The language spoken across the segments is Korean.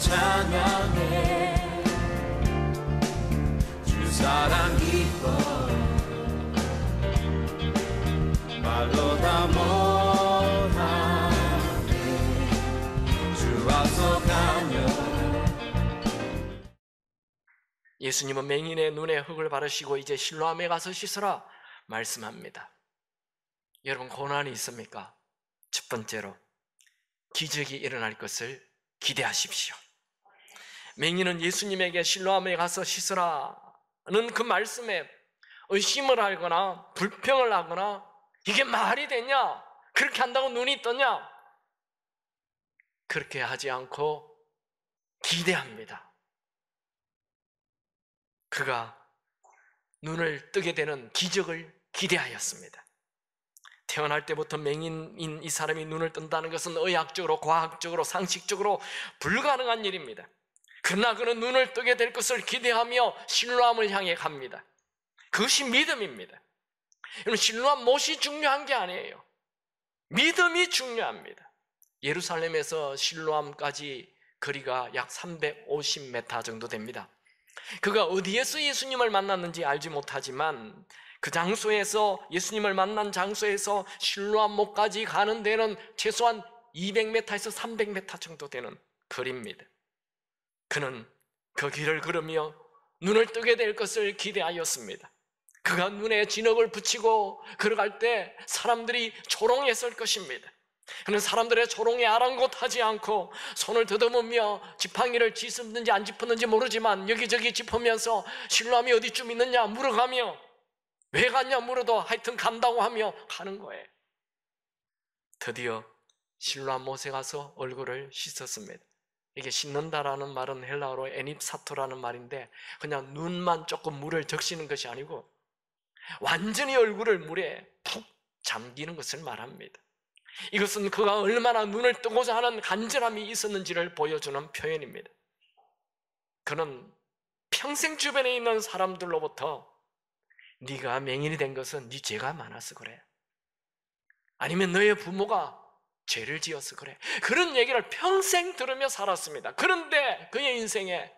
찬양해 주 사랑 기뻐 말로 다 못하네 주 앞서 가며 예수님은 맹인의 눈에 흙을 바르시고 이제 실로암에 가서 씻으라 말씀합니다 여러분 고난이 있습니까? 첫 번째로 기적이 일어날 것을 기대하십시오. 맹인은 예수님에게 실로함에 가서 씻으라는 그 말씀에 의심을 하거나 불평을 하거나 이게 말이 되냐? 그렇게 한다고 눈이 떴냐? 그렇게 하지 않고 기대합니다. 그가 눈을 뜨게 되는 기적을 기대하였습니다. 태어날 때부터 맹인인 이 사람이 눈을 뜬다는 것은 의학적으로, 과학적으로, 상식적으로 불가능한 일입니다. 그러나 그는 눈을 뜨게 될 것을 기대하며 신루함을 향해 갑니다. 그것이 믿음입니다. 여러분, 신루함 못이 중요한 게 아니에요. 믿음이 중요합니다. 예루살렘에서 신루함까지 거리가 약 350m 정도 됩니다. 그가 어디에서 예수님을 만났는지 알지 못하지만 그 장소에서 예수님을 만난 장소에서 신루암목까지 가는 데는 최소한 200m에서 300m 정도 되는 거리입니다. 그는 그 길을 걸으며 눈을 뜨게 될 것을 기대하였습니다. 그가 눈에 진흙을 붙이고 걸어갈 때 사람들이 조롱했을 것입니다. 그는 사람들의 조롱에 아랑곳하지 않고 손을 더듬으며 지팡이를 짚었는지 안 짚었는지 모르지만 여기저기 짚으면서 신라함이 어디쯤 있느냐 물어가며 왜 갔냐 물어도 하여튼 간다고 하며 가는 거예요. 드디어 신라 못에 가서 얼굴을 씻었습니다. 이게 씻는다라는 말은 헬라어로 애닙사토라는 말인데 그냥 눈만 조금 물을 적시는 것이 아니고 완전히 얼굴을 물에 푹 잠기는 것을 말합니다. 이것은 그가 얼마나 눈을 뜨고자 하는 간절함이 있었는지를 보여주는 표현입니다. 그는 평생 주변에 있는 사람들로부터 네가 맹인이 된 것은 네 죄가 많아서 그래. 아니면 너의 부모가 죄를 지어서 그래. 그런 얘기를 평생 들으며 살았습니다. 그런데 그의 인생에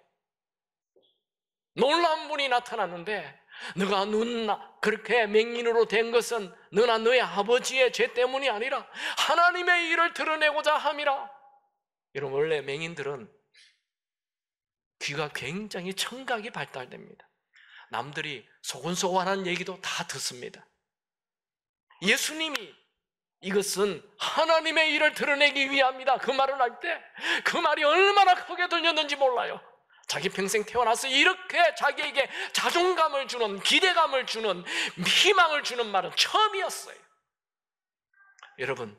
놀라운 분이 나타났는데 너가 누나 그렇게 맹인으로 된 것은 너나 너의 아버지의 죄 때문이 아니라 하나님의 일을 드러내고자 함이라. 여러분 원래 맹인들은 귀가 굉장히 청각이 발달됩니다. 남들이 소곤소곤한 얘기도 다 듣습니다. 예수님이 이것은 하나님의 일을 드러내기 위함이다. 그 말을 할 때 그 말이 얼마나 크게 들렸는지 몰라요. 자기 평생 태어나서 이렇게 자기에게 자존감을 주는 기대감을 주는 희망을 주는 말은 처음이었어요. 여러분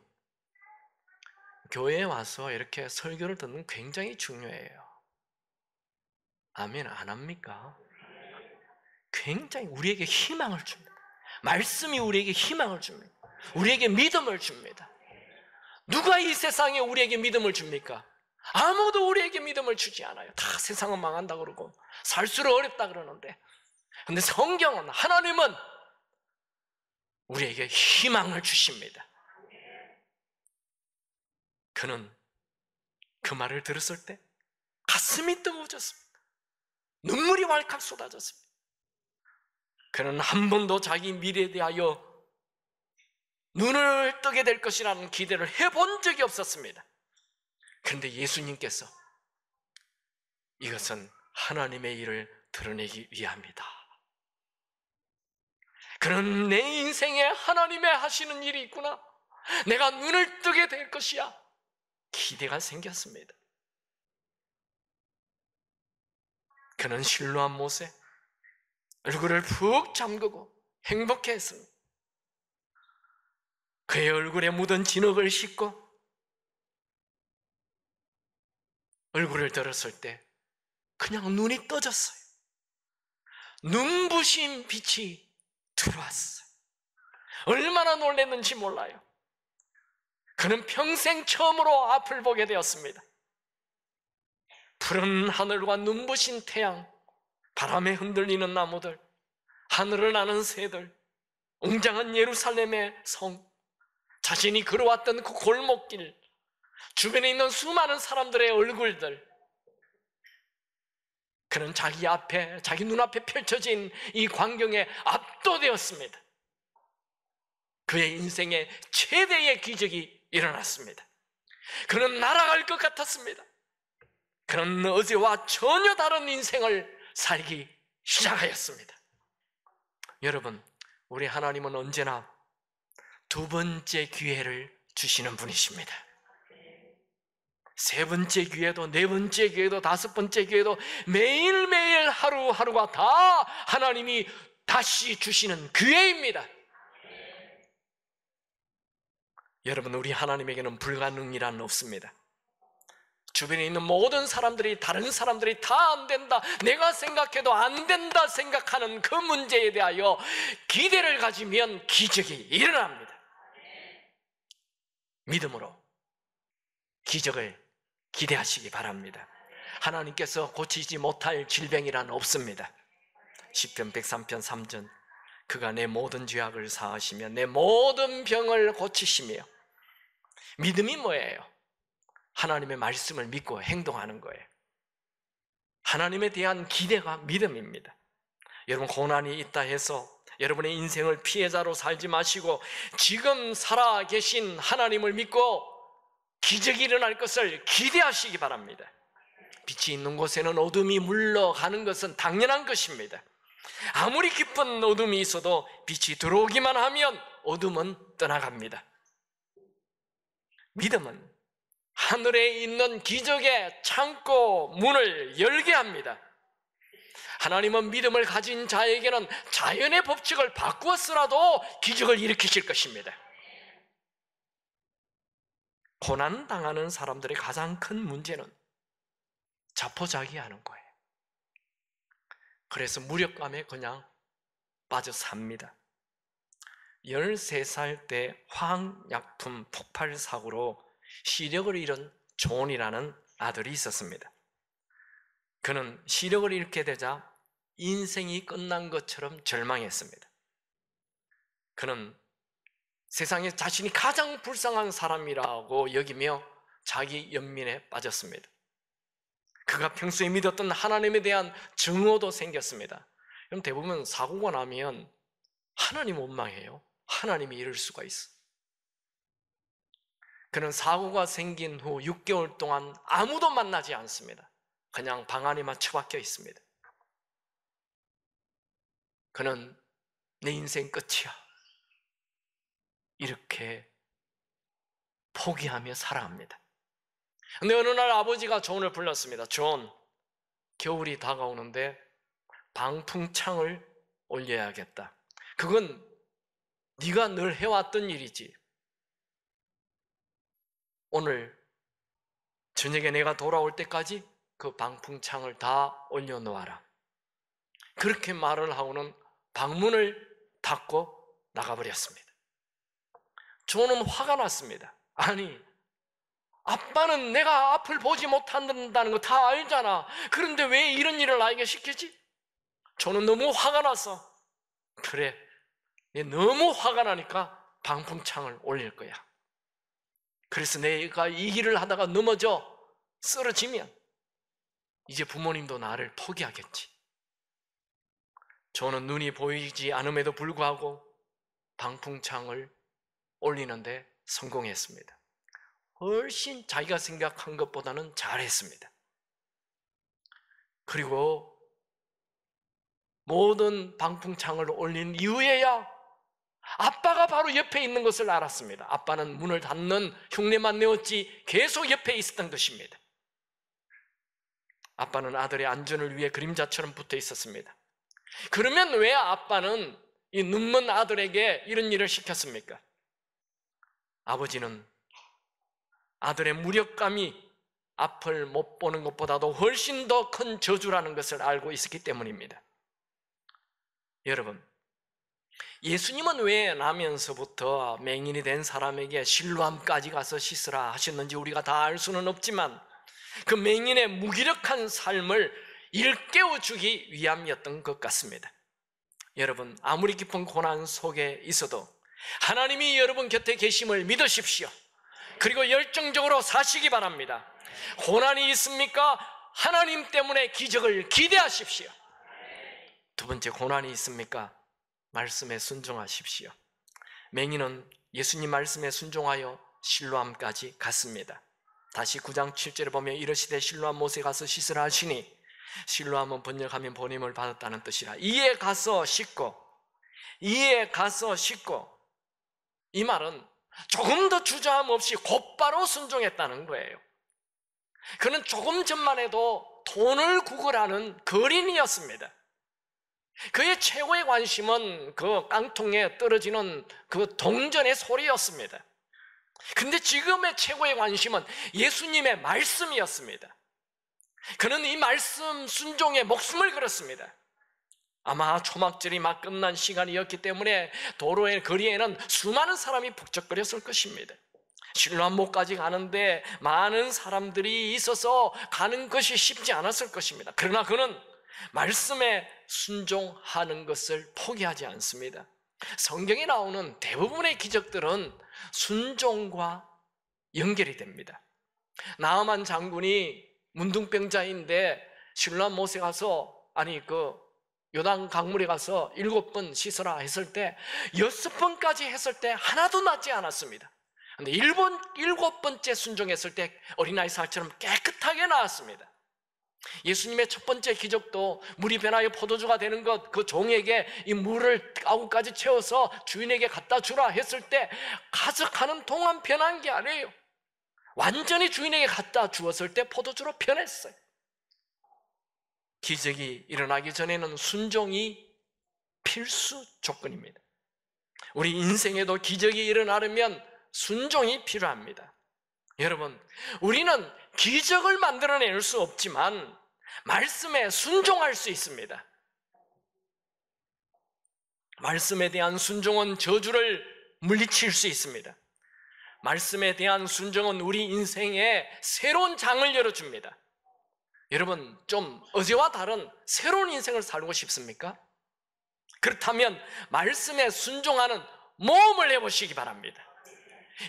교회에 와서 이렇게 설교를 듣는 굉장히 중요해요. 아멘 안 합니까? 굉장히 우리에게 희망을 줍니다. 말씀이 우리에게 희망을 줍니다. 우리에게 믿음을 줍니다. 누가 이 세상에 우리에게 믿음을 줍니까? 아무도 우리에게 믿음을 주지 않아요. 다 세상은 망한다 그러고 살수록 어렵다 그러는데 근데 성경은 하나님은 우리에게 희망을 주십니다. 그는 그 말을 들었을 때 가슴이 뜨거워졌습니다. 눈물이 왈칵 쏟아졌습니다. 그는 한 번도 자기 미래에 대하여 눈을 뜨게 될 것이라는 기대를 해 본 적이 없었습니다. 그런데 예수님께서 이것은 하나님의 일을 드러내기 위함이다. 그런 내 인생에 하나님의 하시는 일이 있구나. 내가 눈을 뜨게 될 것이야. 기대가 생겼습니다. 그는 실로한 모세 얼굴을 푹 잠그고 행복해 했습니다. 그의 얼굴에 묻은 진흙을 씻고 얼굴을 들었을 때 그냥 눈이 떠졌어요. 눈부신 빛이 들어왔어요. 얼마나 놀랐는지 몰라요. 그는 평생 처음으로 앞을 보게 되었습니다. 푸른 하늘과 눈부신 태양, 바람에 흔들리는 나무들, 하늘을 나는 새들, 웅장한 예루살렘의 성, 자신이 걸어왔던 그 골목길, 주변에 있는 수많은 사람들의 얼굴들, 그는 자기 앞에, 자기 눈앞에 펼쳐진 이 광경에 압도되었습니다. 그의 인생의 최대의 기적이 일어났습니다. 그는 날아갈 것 같았습니다. 그는 어제와 전혀 다른 인생을 살기 시작하였습니다. 여러분, 우리 하나님은 언제나 두 번째 기회를 주시는 분이십니다. 세 번째 기회도, 네 번째 기회도, 다섯 번째 기회도 매일매일 하루하루가 다 하나님이 다시 주시는 기회입니다. 여러분, 우리 하나님에게는 불가능이란 없습니다. 주변에 있는 모든 사람들이 다른 사람들이 다 안 된다 내가 생각해도 안 된다 생각하는 그 문제에 대하여 기대를 가지면 기적이 일어납니다 믿음으로 기적을 기대하시기 바랍니다. 하나님께서 고치지 못할 질병이란 없습니다. 10편, 103편, 3전 그가 내 모든 죄악을 사하시며 내 모든 병을 고치시며 믿음이 뭐예요? 하나님의 말씀을 믿고 행동하는 거예요. 하나님에 대한 기대가 믿음입니다. 여러분 고난이 있다 해서 여러분의 인생을 피해자로 살지 마시고 지금 살아계신 하나님을 믿고 기적이 일어날 것을 기대하시기 바랍니다. 빛이 있는 곳에는 어둠이 물러가는 것은 당연한 것입니다. 아무리 깊은 어둠이 있어도 빛이 들어오기만 하면 어둠은 떠나갑니다. 믿음은 하늘에 있는 기적의 창고 문을 열게 합니다. 하나님은 믿음을 가진 자에게는 자연의 법칙을 바꾸었으라도 기적을 일으키실 것입니다. 고난 당하는 사람들의 가장 큰 문제는 자포자기하는 거예요. 그래서 무력감에 그냥 빠져 삽니다. 13살 때 화학약품 폭발 사고로 시력을 잃은 존이라는 아들이 있었습니다. 그는 시력을 잃게 되자 인생이 끝난 것처럼 절망했습니다. 그는 세상에 자신이 가장 불쌍한 사람이라고 여기며 자기 연민에 빠졌습니다. 그가 평소에 믿었던 하나님에 대한 증오도 생겼습니다. 그럼 대부분 사고가 나면 하나님 원망해요. 하나님이 이럴 수가 있어. 그는 사고가 생긴 후 6개월 동안 아무도 만나지 않습니다. 그냥 방 안에만 처박혀 있습니다. 그는 내 인생 끝이야. 이렇게 포기하며 살아갑니다. 근데 어느 날 아버지가 존을 불렀습니다. 존, 겨울이 다가오는데 방풍창을 올려야겠다. 그건 네가 늘 해왔던 일이지. 오늘 저녁에 내가 돌아올 때까지 그 방풍창을 다 올려놓아라. 그렇게 말을 하고는 방문을 닫고 나가버렸습니다. 저는 화가 났습니다. 아니, 아빠는 내가 앞을 보지 못한다는 거 다 알잖아. 그런데 왜 이런 일을 나에게 시키지? 저는 너무 화가 나서, 그래, 네 너무 화가 나니까 방풍창을 올릴 거야. 그래서 내가 이 일을 하다가 넘어져 쓰러지면 이제 부모님도 나를 포기하겠지. 저는 눈이 보이지 않음에도 불구하고 방풍창을 올리는데 성공했습니다. 훨씬 자기가 생각한 것보다는 잘했습니다. 그리고 모든 방풍창을 올린 이후에야 아빠가 바로 옆에 있는 것을 알았습니다. 아빠는 문을 닫는 흉내만 내었지 계속 옆에 있었던 것입니다. 아빠는 아들의 안전을 위해 그림자처럼 붙어 있었습니다. 그러면 왜 아빠는 이 눈먼 아들에게 이런 일을 시켰습니까? 아버지는 아들의 무력감이 앞을 못 보는 것보다도 훨씬 더 큰 저주라는 것을 알고 있었기 때문입니다. 여러분, 예수님은 왜 나면서부터 맹인이 된 사람에게 실루함까지 가서 씻으라 하셨는지 우리가 다 알 수는 없지만 그 맹인의 무기력한 삶을 일깨워 주기 위함이었던 것 같습니다. 여러분, 아무리 깊은 고난 속에 있어도 하나님이 여러분 곁에 계심을 믿으십시오. 그리고 열정적으로 사시기 바랍니다. 고난이 있습니까? 하나님 때문에 기적을 기대하십시오. 두 번째 고난이 있습니까? 말씀에 순종하십시오. 맹인은 예수님 말씀에 순종하여 실로암까지 갔습니다. 다시 9장 7절을 보면 이러시되 실로암 못에 가서 시을 하시니 실로 한번 번역하면 보냄을 받았다는 뜻이라 이에 가서 씻고 이에 가서 씻고 이 말은 조금 더 주저함 없이 곧바로 순종했다는 거예요 그는 조금 전만 해도 돈을 구걸하는 거린이었습니다 그의 최고의 관심은 그 깡통에 떨어지는 그 동전의 소리였습니다 근데 지금의 최고의 관심은 예수님의 말씀이었습니다 그는 이 말씀 순종에 목숨을 걸었습니다. 아마 초막절이 막 끝난 시간이었기 때문에 도로의 거리에는 수많은 사람이 북적거렸을 것입니다. 신라목까지 가는데 많은 사람들이 있어서 가는 것이 쉽지 않았을 것입니다. 그러나 그는 말씀에 순종하는 것을 포기하지 않습니다. 성경에 나오는 대부분의 기적들은 순종과 연결이 됩니다. 나만 장군이 문둥병자인데 신라 못에 가서 아니 그 요단 강물에 가서 일곱 번 씻어라 했을 때 여섯 번까지 했을 때 하나도 낫지 않았습니다. 근데 일본 일곱 번째 순종했을 때 어린아이 살처럼 깨끗하게 나왔습니다. 예수님의 첫 번째 기적도 물이 변하여 포도주가 되는 것, 그 종에게 이 물을 아홉까지 채워서 주인에게 갖다 주라 했을 때 가서 가는 동안 변한 게 아니에요. 완전히 주인에게 갖다 주었을 때 포도주로 변했어요. 기적이 일어나기 전에는 순종이 필수 조건입니다. 우리 인생에도 기적이 일어나려면 순종이 필요합니다. 여러분, 우리는 기적을 만들어낼 수 없지만 말씀에 순종할 수 있습니다. 말씀에 대한 순종은 저주를 물리칠 수 있습니다. 말씀에 대한 순종은 우리 인생에 새로운 장을 열어줍니다. 여러분, 좀 어제와 다른 새로운 인생을 살고 싶습니까? 그렇다면 말씀에 순종하는 모험을 해보시기 바랍니다.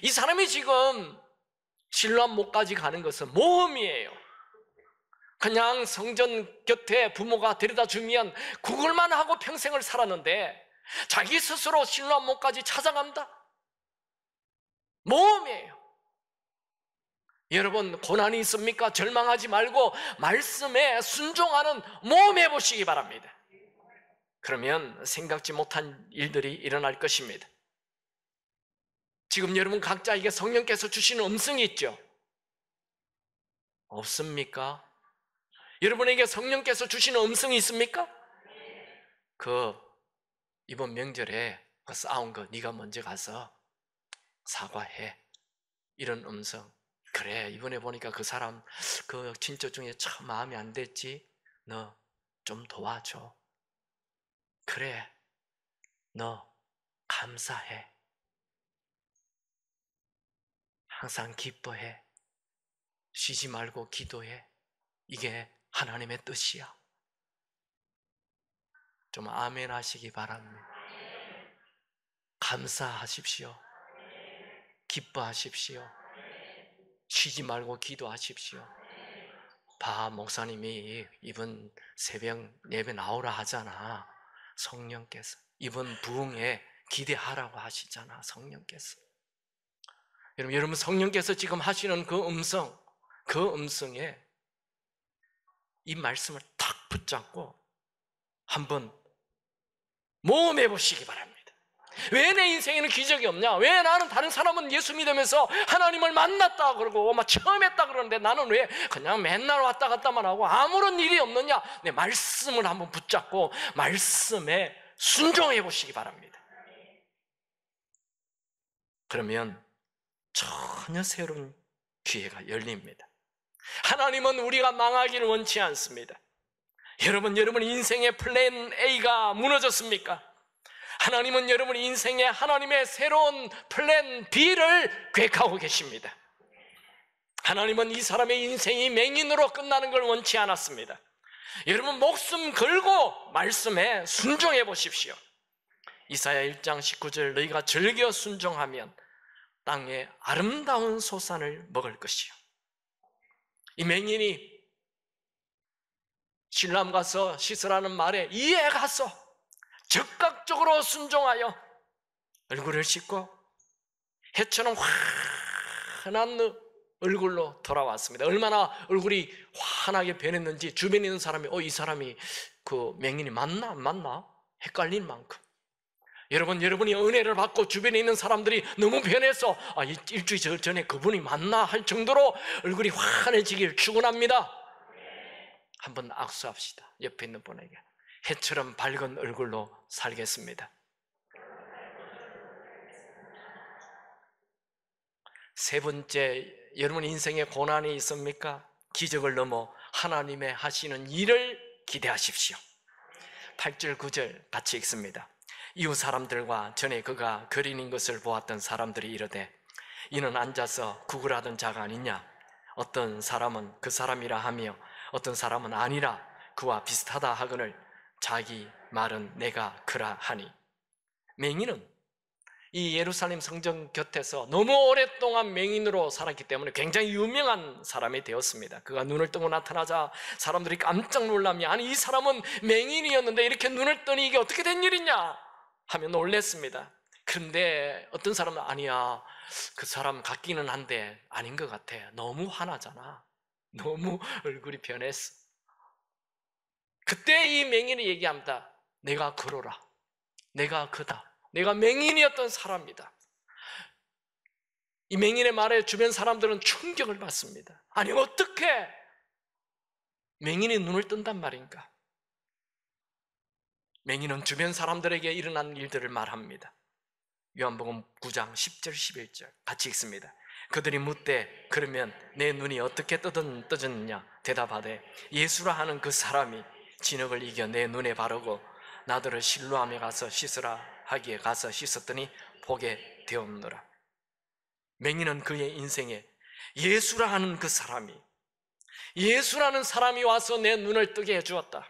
이 사람이 지금 신랑 목까지 가는 것은 모험이에요. 그냥 성전 곁에 부모가 데려다 주면 구걸만 하고 평생을 살았는데 자기 스스로 신랑 목까지 찾아갑니다 모험이에요. 여러분 고난이 있습니까? 절망하지 말고 말씀에 순종하는 모험해 보시기 바랍니다. 그러면 생각지 못한 일들이 일어날 것입니다. 지금 여러분 각자에게 성령께서 주시는 음성이 있죠? 없습니까? 여러분에게 성령께서 주시는 음성이 있습니까? 그 이번 명절에 그 싸운 거 네가 먼저 가서 사과해. 이런 음성. 그래, 이번에 보니까 그 사람, 그 친척 중에 참마음이안 됐지? 너 좀 도와줘. 그래, 너 감사해. 항상 기뻐해. 쉬지 말고 기도해. 이게 하나님의 뜻이야. 좀 아멘 하시기 바랍니다. 감사하십시오. 기뻐하십시오. 쉬지 말고 기도하십시오. 바 목사님이 이번 새벽 예배 네 나오라 하잖아. 성령께서 이번 부흥에 기대하라고 하시잖아. 성령께서. 여러분, 여러분 성령께서 지금 하시는 그 음성, 그 음성에 이 말씀을 탁 붙잡고 한번 모험해 보시기 바랍니다. 왜내 인생에는 기적이 없냐? 왜 나는 다른 사람은 예수 믿으면서 하나님을 만났다 그러고 막 뭐 처음 했다 그러는데 나는 왜 그냥 맨날 왔다 갔다만 하고 아무런 일이 없느냐? 내 말씀을 한번 붙잡고 말씀에 순종해 보시기 바랍니다. 그러면 전혀 새로운 기회가 열립니다. 하나님은 우리가 망하기를 원치 않습니다. 여러분, 여러분 인생의 플랜 A가 무너졌습니까? 하나님은 여러분 인생에 하나님의 새로운 플랜 B를 계획하고 계십니다. 하나님은 이 사람의 인생이 맹인으로 끝나는 걸 원치 않았습니다. 여러분 목숨 걸고 말씀에 순종해 보십시오. 이사야 1장 19절 너희가 즐겨 순종하면 땅에 아름다운 소산을 먹을 것이요. 이 맹인이 신람 가서 시설하는 말에 이에 가서 즉각적으로 순종하여 얼굴을 씻고 해처럼 환한 얼굴로 돌아왔습니다. 얼마나 얼굴이 환하게 변했는지 주변에 있는 사람이 어 이 사람이 그 맹인이 맞나 안 맞나 헷갈릴 만큼 여러분 여러분이 은혜를 받고 주변에 있는 사람들이 너무 변해서 아, 일주일 전에 그분이 맞나 할 정도로 얼굴이 환해지길 축원합니다. 한번 악수합시다. 옆에 있는 분에게. 해처럼 밝은 얼굴로 살겠습니다. 세 번째, 여러분 인생에 고난이 있습니까? 기적을 넘어 하나님의 하시는 일을 기대하십시오. 8절, 9절 같이 읽습니다. 이웃 사람들과 전에 그가 그리는 것을 보았던 사람들이 이르되 이는 앉아서 구글하던 자가 아니냐 어떤 사람은 그 사람이라 하며 어떤 사람은 아니라 그와 비슷하다 하거늘 자기 말은 내가 그라 하니 맹인은 이 예루살렘 성전 곁에서 너무 오랫동안 맹인으로 살았기 때문에 굉장히 유명한 사람이 되었습니다. 그가 눈을 뜨고 나타나자 사람들이 깜짝 놀라며 아니 이 사람은 맹인이었는데 이렇게 눈을 뜨니 이게 어떻게 된 일이냐 하며 놀랬습니다. 그런데 어떤 사람은 아니야 그 사람 같기는 한데 아닌 것 같아. 너무 화나잖아. 너무 얼굴이 변했어. 그때 이 맹인이 얘기합니다. 내가 그러라. 내가 그다. 내가 맹인이었던 사람이다. 이 맹인의 말에 주변 사람들은 충격을 받습니다. 아니, 어떻게 맹인이 눈을 뜬단 말인가? 맹인은 주변 사람들에게 일어난 일들을 말합니다. 요한복음 9장 10절 11절 같이 읽습니다. 그들이 묻되 그러면 내 눈이 어떻게 뜨든 뜨졌느냐 대답하되 예수라 하는 그 사람이 진흙을 이겨 내 눈에 바르고 나들을 실루함에 가서 씻으라 하기에 가서 씻었더니 보게 되었노라. 맹인은 그의 인생에 예수라 하는 그 사람이 예수라는 사람이 와서 내 눈을 뜨게 해주었다.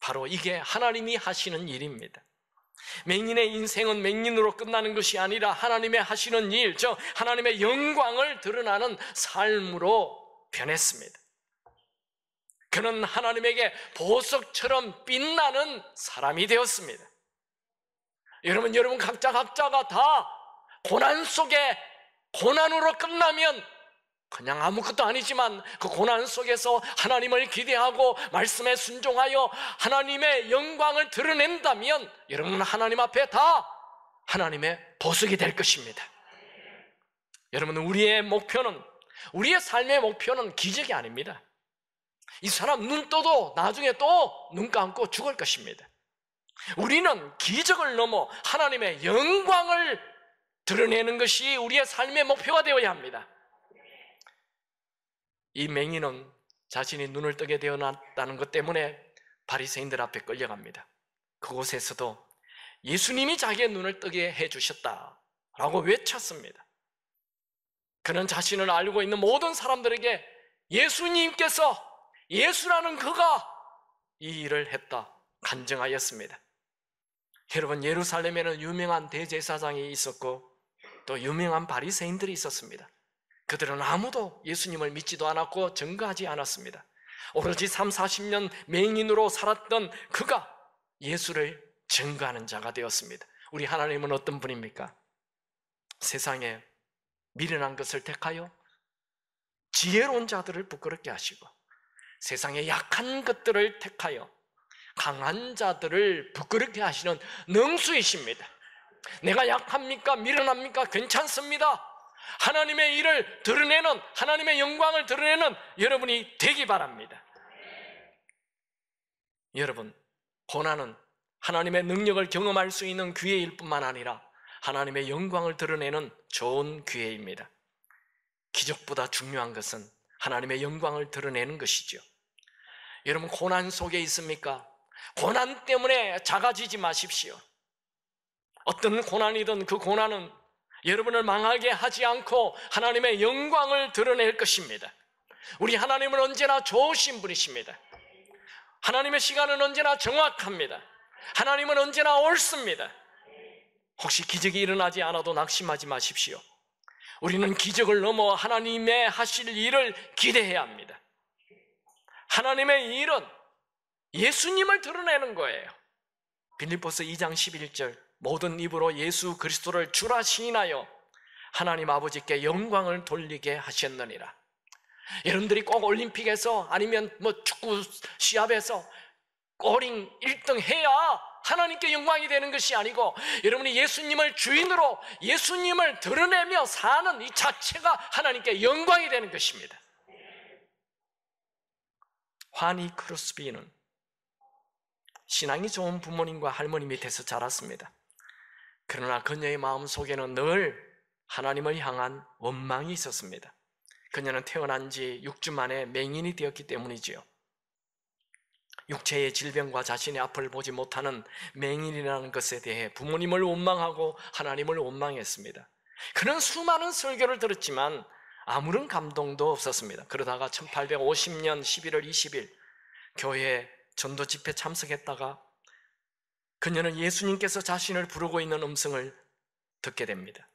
바로 이게 하나님이 하시는 일입니다. 맹인의 인생은 맹인으로 끝나는 것이 아니라 하나님의 하시는 일, 즉 하나님의 영광을 드러나는 삶으로 변했습니다. 그는 하나님에게 보석처럼 빛나는 사람이 되었습니다. 여러분, 여러분 각자 각자가 다 고난 속에 고난으로 끝나면 그냥 아무것도 아니지만 그 고난 속에서 하나님을 기대하고 말씀에 순종하여 하나님의 영광을 드러낸다면 여러분 은 하나님 앞에 다 하나님의 보석이 될 것입니다. 여러분 우리의 목표는 우리의 삶의 목표는 기적이 아닙니다. 이 사람 눈 떠도 나중에 또 눈 감고 죽을 것입니다. 우리는 기적을 넘어 하나님의 영광을 드러내는 것이 우리의 삶의 목표가 되어야 합니다. 이 맹인은 자신이 눈을 뜨게 되어났다는 것 때문에 바리새인들 앞에 끌려갑니다. 그곳에서도 예수님이 자기의 눈을 뜨게 해 주셨다라고 외쳤습니다. 그는 자신을 알고 있는 모든 사람들에게 예수님께서 예수라는 그가 이 일을 했다 간증하였습니다. 여러분 예루살렘에는 유명한 대제사장이 있었고 또 유명한 바리새인들이 있었습니다. 그들은 아무도 예수님을 믿지도 않았고 증거하지 않았습니다. 오로지 3, 40년 맹인으로 살았던 그가 예수를 증거하는 자가 되었습니다. 우리 하나님은 어떤 분입니까? 세상에 미련한 것을 택하여 지혜로운 자들을 부끄럽게 하시고 세상의 약한 것들을 택하여 강한 자들을 부끄럽게 하시는 능수이십니다. 내가 약합니까? 미련합니까? 괜찮습니다. 하나님의 일을 드러내는 하나님의 영광을 드러내는 여러분이 되기 바랍니다. 여러분, 고난은 하나님의 능력을 경험할 수 있는 기회일 뿐만 아니라 하나님의 영광을 드러내는 좋은 기회입니다. 기적보다 중요한 것은 하나님의 영광을 드러내는 것이죠. 여러분 고난 속에 있습니까? 고난 때문에 작아지지 마십시오. 어떤 고난이든 그 고난은 여러분을 망하게 하지 않고 하나님의 영광을 드러낼 것입니다. 우리 하나님은 언제나 좋으신 분이십니다. 하나님의 시간은 언제나 정확합니다. 하나님은 언제나 옳습니다. 혹시 기적이 일어나지 않아도 낙심하지 마십시오. 우리는 기적을 넘어 하나님의 하실 일을 기대해야 합니다. 하나님의 일은 예수님을 드러내는 거예요. 빌립포스 2장 11절 모든 입으로 예수 그리스도를 주라 시인하여 하나님 아버지께 영광을 돌리게 하셨느니라. 여러분들이 꼭 올림픽에서 아니면 뭐 축구 시합에서 꼬링 1등 해야 하나님께 영광이 되는 것이 아니고 여러분이 예수님을 주인으로 예수님을 드러내며 사는 이 자체가 하나님께 영광이 되는 것입니다. 환희 크로스비는 신앙이 좋은 부모님과 할머니 밑에서 자랐습니다. 그러나 그녀의 마음 속에는 늘 하나님을 향한 원망이 있었습니다. 그녀는 태어난 지 6주 만에 맹인이 되었기 때문이지요. 육체의 질병과 자신의 앞을 보지 못하는 맹인이라는 것에 대해 부모님을 원망하고 하나님을 원망했습니다. 그는 수많은 설교를 들었지만 아무런 감동도 없었습니다. 그러다가 1850년 11월 20일 교회 전도 집회 참석했다가 그녀는 예수님께서 자신을 부르고 있는 음성을 듣게 됩니다.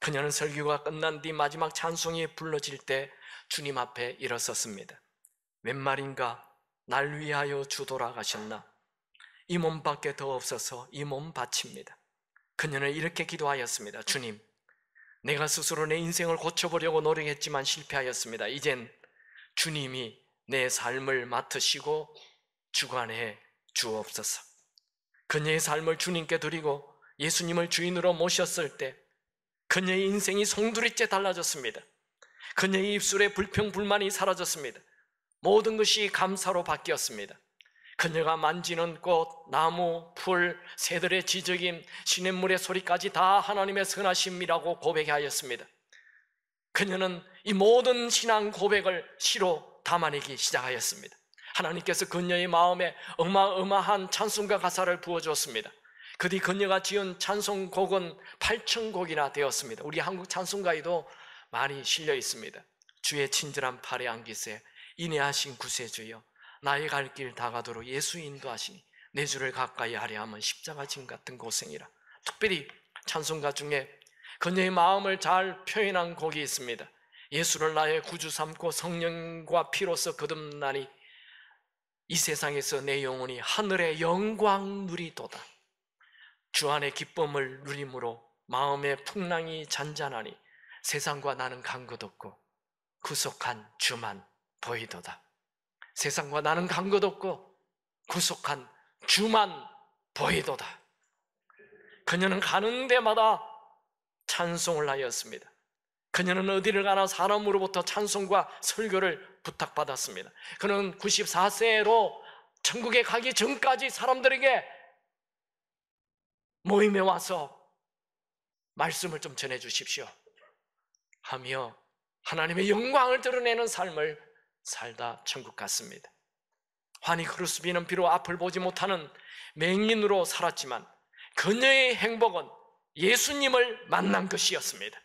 그녀는 설교가 끝난 뒤 마지막 찬송이 불러질 때 주님 앞에 일어섰습니다. 웬 말인가 날 위하여 주 돌아가셨나 이 몸밖에 더 없어서 이 몸 바칩니다. 그녀는 이렇게 기도하였습니다. 주님 내가 스스로 내 인생을 고쳐보려고 노력했지만 실패하였습니다. 이젠 주님이 내 삶을 맡으시고 주관해 주옵소서. 그녀의 삶을 주님께 드리고 예수님을 주인으로 모셨을 때 그녀의 인생이 송두리째 달라졌습니다. 그녀의 입술에 불평불만이 사라졌습니다. 모든 것이 감사로 바뀌었습니다. 그녀가 만지는 꽃, 나무, 풀, 새들의 지적임, 시냇물의 소리까지 다 하나님의 선하심이라고 고백하였습니다. 그녀는 이 모든 신앙 고백을 시로 담아내기 시작하였습니다. 하나님께서 그녀의 마음에 어마어마한 찬송가 가사를 부어줬습니다. 그 뒤 그녀가 지은 찬송곡은 8천 곡이나 되었습니다. 우리 한국 찬송가에도 많이 실려 있습니다. 주의 친절한 팔에 안기세, 인내하신 구세주여, 나의 갈 길 다 가도록 예수 인도하시니 내 주를 가까이 하려 하면 십자가 짐 같은 고생이라. 특별히 찬송가 중에 그녀의 마음을 잘 표현한 곡이 있습니다. 예수를 나의 구주 삼고 성령과 피로서 거듭나니 이 세상에서 내 영혼이 하늘의 영광 누리도다. 주 안의 기쁨을 누림으로 마음의 풍랑이 잔잔하니 세상과 나는 간 것 없고 구속한 주만 보이도다. 세상과 나는 간 것 없고 구속한 주만 보이도다. 그녀는 가는 데마다 찬송을 하였습니다. 그녀는 어디를 가나 사람으로부터 찬송과 설교를 부탁받았습니다. 그는 94세로 천국에 가기 전까지 사람들에게 모임에 와서 말씀을 좀 전해 주십시오. 하며 하나님의 영광을 드러내는 삶을 살다 천국 갔습니다. 환희 크루스비는 비록 앞을 보지 못하는 맹인으로 살았지만 그녀의 행복은 예수님을 만난 것이었습니다.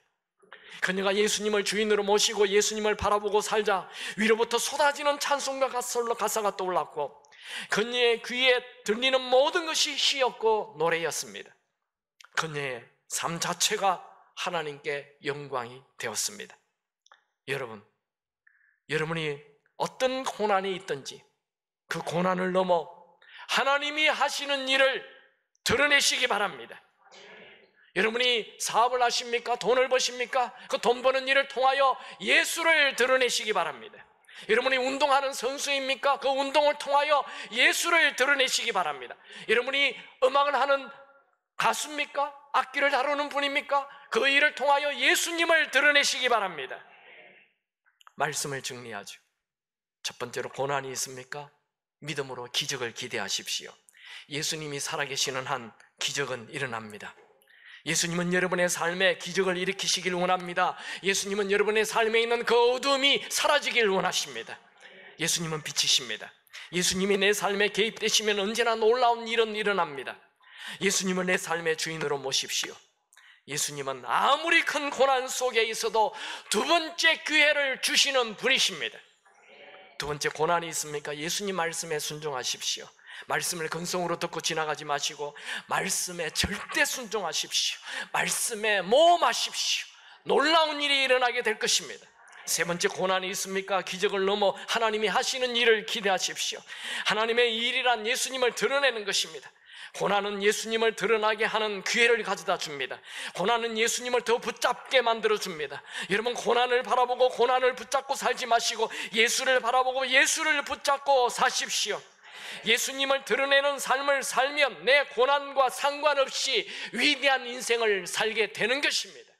그녀가 예수님을 주인으로 모시고 예수님을 바라보고 살자 위로부터 쏟아지는 찬송과 가설로 가사가 떠올랐고 그녀의 귀에 들리는 모든 것이 시였고 노래였습니다. 그녀의 삶 자체가 하나님께 영광이 되었습니다. 여러분, 여러분이 어떤 고난이 있든지 그 고난을 넘어 하나님이 하시는 일을 드러내시기 바랍니다. 여러분이 사업을 하십니까? 돈을 버십니까? 그 돈 버는 일을 통하여 예수를 드러내시기 바랍니다. 여러분이 운동하는 선수입니까? 그 운동을 통하여 예수를 드러내시기 바랍니다. 여러분이 음악을 하는 가수입니까? 악기를 다루는 분입니까? 그 일을 통하여 예수님을 드러내시기 바랍니다. 말씀을 정리하죠. 첫 번째로 고난이 있습니까? 믿음으로 기적을 기대하십시오. 예수님이 살아계시는 한 기적은 일어납니다. 예수님은 여러분의 삶에 기적을 일으키시길 원합니다. 예수님은 여러분의 삶에 있는 그 어둠이 사라지길 원하십니다. 예수님은 빛이십니다. 예수님이 내 삶에 개입되시면 언제나 놀라운 일은 일어납니다. 예수님은 내 삶의 주인으로 모십시오. 예수님은 아무리 큰 고난 속에 있어도 두 번째 기회를 주시는 분이십니다. 두 번째 고난이 있습니까? 예수님 말씀에 순종하십시오. 말씀을 근성으로 듣고 지나가지 마시고 말씀에 절대 순종하십시오. 말씀에 모험하십시오. 놀라운 일이 일어나게 될 것입니다. 세 번째 고난이 있습니까? 기적을 넘어 하나님이 하시는 일을 기대하십시오. 하나님의 일이란 예수님을 드러내는 것입니다. 고난은 예수님을 드러나게 하는 기회를 가져다 줍니다. 고난은 예수님을 더 붙잡게 만들어 줍니다. 여러분 고난을 바라보고 고난을 붙잡고 살지 마시고 예수를 바라보고 예수를 붙잡고 사십시오. 예수님을 드러내는 삶을 살면 내 고난과 상관없이 위대한 인생을 살게 되는 것입니다.